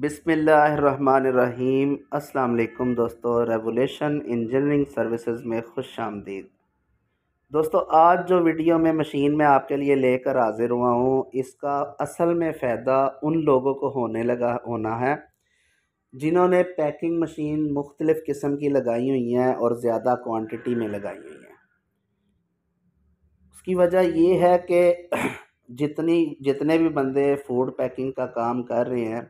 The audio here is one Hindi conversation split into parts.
बिसमीम् अल्लाम दोस्तों रेगुलेशन इंजीनियरिंग सर्विसेज में खुश आमदीद दोस्तों आज जो वीडियो में मशीन में आपके लिए लेकर हाजिर हुआ हूँ इसका असल में फ़ायदा उन लोगों को होने लगा होना है जिन्होंने पैकिंग मशीन मुख्तलिफ़ किस्म की लगाई हुई हैं और ज़्यादा क्वान्टिटी में लगाई हुई हैं उसकी वजह यह है कि जितनी जितने भी बंदे फूड पैकिंग का काम कर रहे हैं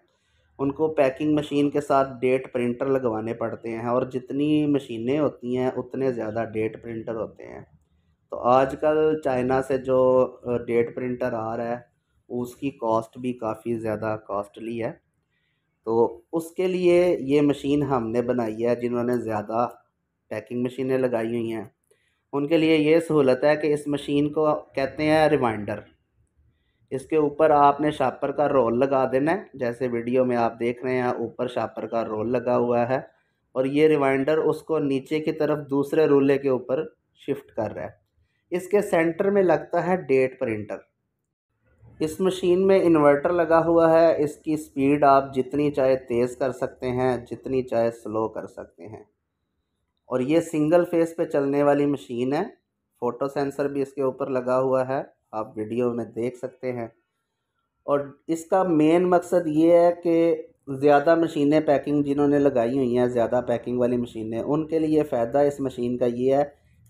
उनको पैकिंग मशीन के साथ डेट प्रिंटर लगवाने पड़ते हैं और जितनी मशीनें होती हैं उतने ज़्यादा डेट प्रिंटर होते हैं तो आजकल चाइना से जो डेट प्रिंटर आ रहा है उसकी कॉस्ट भी काफ़ी ज़्यादा कॉस्टली है तो उसके लिए ये मशीन हमने बनाई है जिन्होंने ज़्यादा पैकिंग मशीनें लगाई हुई हैं उनके लिए ये सहूलत है कि इस मशीन को कहते हैं रिमाइंडर इसके ऊपर आपने शापर का रोल लगा देना है जैसे वीडियो में आप देख रहे हैं ऊपर शापर का रोल लगा हुआ है और ये रिवाइंडर उसको नीचे की तरफ दूसरे रूले के ऊपर शिफ्ट कर रहा है इसके सेंटर में लगता है डेट प्रिंटर इस मशीन में इन्वर्टर लगा हुआ है इसकी स्पीड आप जितनी चाहे तेज़ कर सकते हैं जितनी चाहे स्लो कर सकते हैं और ये सिंगल फेस पे चलने वाली मशीन है फोटो सेंसर भी इसके ऊपर लगा हुआ है आप वीडियो में देख सकते हैं और इसका मेन मकसद ये है कि ज़्यादा मशीनें पैकिंग जिन्होंने लगाई हुई हैं ज़्यादा पैकिंग वाली मशीनें उनके लिए फ़ायदा इस मशीन का ये है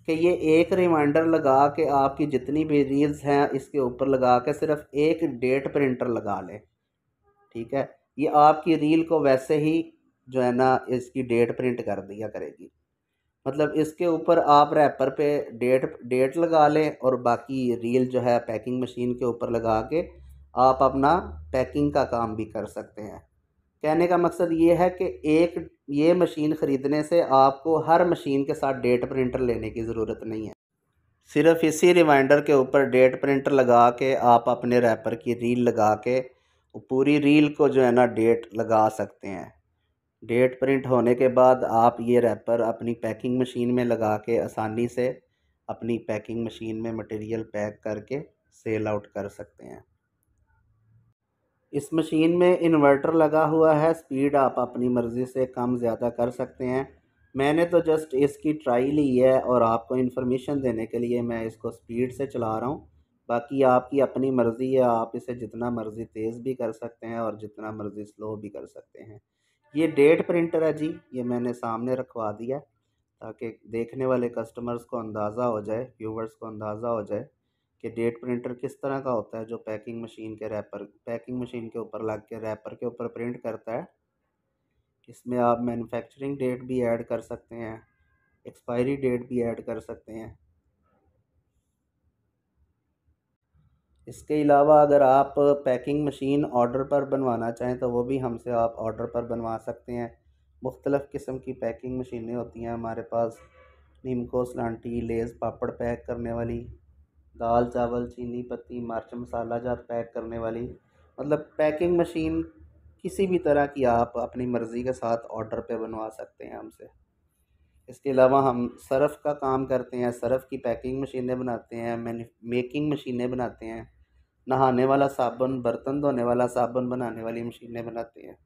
कि ये एक रिमाइंडर लगा के आपकी जितनी भी रील्स हैं इसके ऊपर लगा के सिर्फ एक डेट प्रिंटर लगा लें ठीक है ये आपकी रील को वैसे ही जो है ना इसकी डेट प्रिंट कर दिया करेगी मतलब इसके ऊपर आप रैपर पे डेट डेट लगा लें और बाकी रील जो है पैकिंग मशीन के ऊपर लगा के आप अपना पैकिंग का काम भी कर सकते हैं कहने का मकसद ये है कि एक ये मशीन ख़रीदने से आपको हर मशीन के साथ डेट प्रिंटर लेने की ज़रूरत नहीं है सिर्फ इसी रिमाइंडर के ऊपर डेट प्रिंटर लगा के आप अपने रैपर की रील लगा के पूरी रील को जो है ना डेट लगा सकते हैं डेट प्रिंट होने के बाद आप ये रैपर अपनी पैकिंग मशीन में लगा के आसानी से अपनी पैकिंग मशीन में मटेरियल पैक करके सेल आउट कर सकते हैं इस मशीन में इन्वर्टर लगा हुआ है स्पीड आप अपनी मर्ज़ी से कम ज़्यादा कर सकते हैं मैंने तो जस्ट इसकी ट्राई ली है और आपको इन्फॉर्मेशन देने के लिए मैं इसको स्पीड से चला रहा हूँ बाकी आपकी अपनी मर्ज़ी है आप इसे जितना मर्ज़ी तेज़ भी कर सकते हैं और जितना मर्ज़ी स्लो भी कर सकते हैं ये डेट प्रिंटर है जी ये मैंने सामने रखवा दिया ताकि देखने वाले कस्टमर्स को अंदाज़ा हो जाए व्यूवर्स को अंदाज़ा हो जाए कि डेट प्रिंटर किस तरह का होता है जो पैकिंग मशीन के रैपर पैकिंग मशीन के ऊपर लग के रैपर के ऊपर प्रिंट करता है इसमें आप मैन्युफैक्चरिंग डेट भी ऐड कर सकते हैं एक्सपायरी डेट भी ऐड कर सकते हैं इसके अलावा अगर आप पैकिंग मशीन ऑर्डर पर बनवाना चाहें तो वो भी हमसे आप ऑर्डर पर बनवा सकते हैं मुख्तलफ़ किस्म की पैकिंग मशीनें होती हैं हमारे पास नीमको सलांटी लेस पापड़ पैक करने वाली दाल चावल चीनी पत्ती मर्च मसाला जात पैक करने वाली मतलब पैकिंग मशीन किसी भी तरह की आप अपनी मर्ज़ी के साथ ऑर्डर पे बनवा सकते हैं हमसे इसके अलावा हम सर्फ़ का काम करते हैं सरफ़ की पैकिंग मशीनें बनाते हैं मेकिंग मशीनें बनाते हैं नहाने वाला साबुन बर्तन धोने वाला साबुन बनाने वाली मशीनें बनाते हैं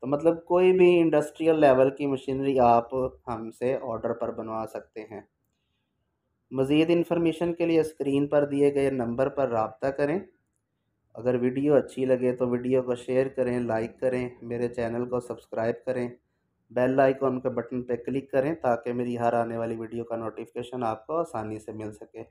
तो मतलब कोई भी इंडस्ट्रियल लेवल की मशीनरी आप हमसे ऑर्डर पर बनवा सकते हैं मज़ीद इन्फॉर्मेशन के लिए स्क्रीन पर दिए गए नंबर पर रबता करें अगर वीडियो अच्छी लगे तो वीडियो को शेयर करें लाइक करें मेरे चैनल को सब्सक्राइब करें बेल आइकॉन के बटन पर क्लिक करें ताकि मेरी हर आने वाली वीडियो का नोटिफिकेशन आपको आसानी से मिल सके